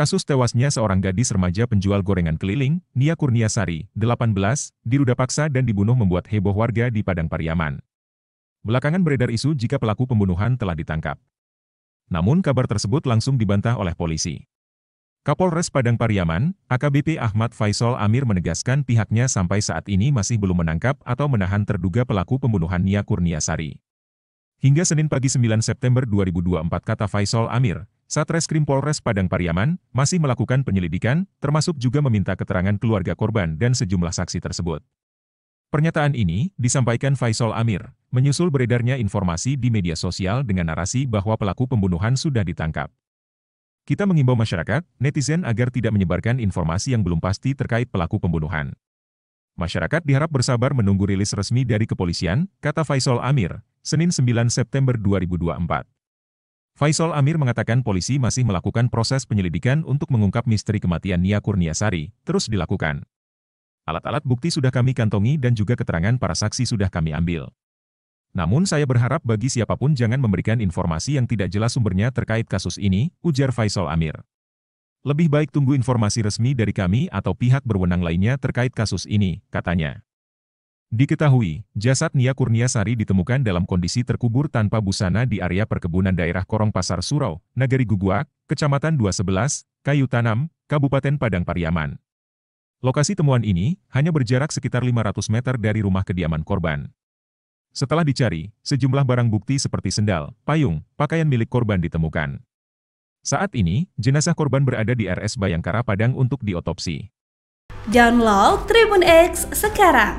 Kasus tewasnya seorang gadis remaja penjual gorengan keliling, Nia Kurniasari, 18, diruda paksa dan dibunuh membuat heboh warga di Padang Pariaman. Belakangan beredar isu jika pelaku pembunuhan telah ditangkap. Namun kabar tersebut langsung dibantah oleh polisi. Kapolres Padang Pariaman, AKBP Ahmad Faisal Amir menegaskan pihaknya sampai saat ini masih belum menangkap atau menahan terduga pelaku pembunuhan Nia Kurniasari. Hingga Senin pagi 9 September 2024 kata Faisal Amir, Satreskrim Polres Padang Pariaman masih melakukan penyelidikan, termasuk juga meminta keterangan keluarga korban dan sejumlah saksi tersebut. Pernyataan ini disampaikan Faisal Amir, menyusul beredarnya informasi di media sosial dengan narasi bahwa pelaku pembunuhan sudah ditangkap. Kita mengimbau masyarakat, netizen agar tidak menyebarkan informasi yang belum pasti terkait pelaku pembunuhan. Masyarakat diharap bersabar menunggu rilis resmi dari kepolisian, kata Faisal Amir, Senin 9 September 2024. Faisal Amir mengatakan polisi masih melakukan proses penyelidikan untuk mengungkap misteri kematian Nia Kurniasari, terus dilakukan. Alat-alat bukti sudah kami kantongi dan juga keterangan para saksi sudah kami ambil. Namun saya berharap bagi siapapun jangan memberikan informasi yang tidak jelas sumbernya terkait kasus ini, ujar Faisal Amir. Lebih baik tunggu informasi resmi dari kami atau pihak berwenang lainnya terkait kasus ini, katanya. Diketahui, jasad Nia Kurniasari ditemukan dalam kondisi terkubur tanpa busana di area perkebunan daerah Korong Pasar Surau, Nagari Guguak, Kecamatan 211, Kayu Tanam, Kabupaten Padang Pariaman. Lokasi temuan ini hanya berjarak sekitar 500 meter dari rumah kediaman korban. Setelah dicari, sejumlah barang bukti seperti sendal, payung, pakaian milik korban ditemukan. Saat ini, jenazah korban berada di RS Bayangkara Padang untuk diotopsi. Download Tribun X sekarang